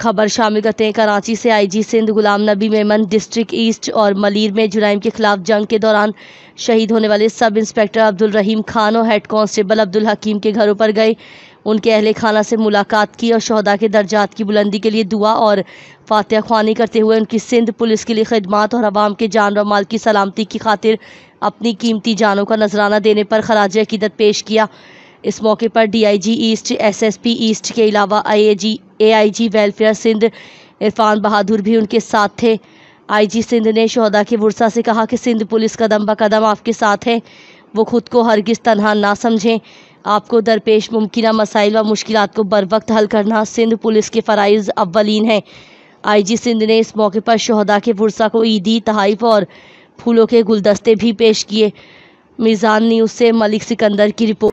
खबर शामिल करते हैं कराची से आईजी सिंध गुलाम नबी मेमन डिस्ट्रिक्ट ईस्ट और मलिर में जुराइम के खिलाफ जंग के दौरान शहीद होने वाले सब इंस्पेक्टर अब्दुल रहीम खान और हेड कांस्टेबल अब्दुल हकीम के घरों पर गए उनके अहल खाना से मुलाकात की और शहदा के दर्जात की बुलंदी के लिए दुआ और फातह खानी करते हुए उनकी सिंध पुलिस के लिए खदमात और आवाम के जान और माल की सलामती की खातिर अपनी कीमती जानों का नजराना देने पर खराज अकीदत पेश किया इस मौके पर डीआईजी ईस्ट एसएसपी ईस्ट के अलावा आईएजी एआईजी वेलफेयर सिंध इरफान बहादुर भी उनके साथ थे आईजी सिंध ने शहदा के वर्षा से कहा कि सिंध पुलिस कदम ब कदम आपके साथ है वो खुद को हरगिज तनहा ना समझें आपको दरपेश मुमकिन मसाइल व मुश्किल को बर वक्त हल करना सिंध पुलिस के फ़रज़ अवलिन हैं आईजी सिंध ने इस मौके पर शहदा के वर्षा को ईदी तहाइफ और फूलों के गुलदस्ते भी पेश किए मिज़ान न्यूज़ से मलिक सिकंदर की रिपोर्ट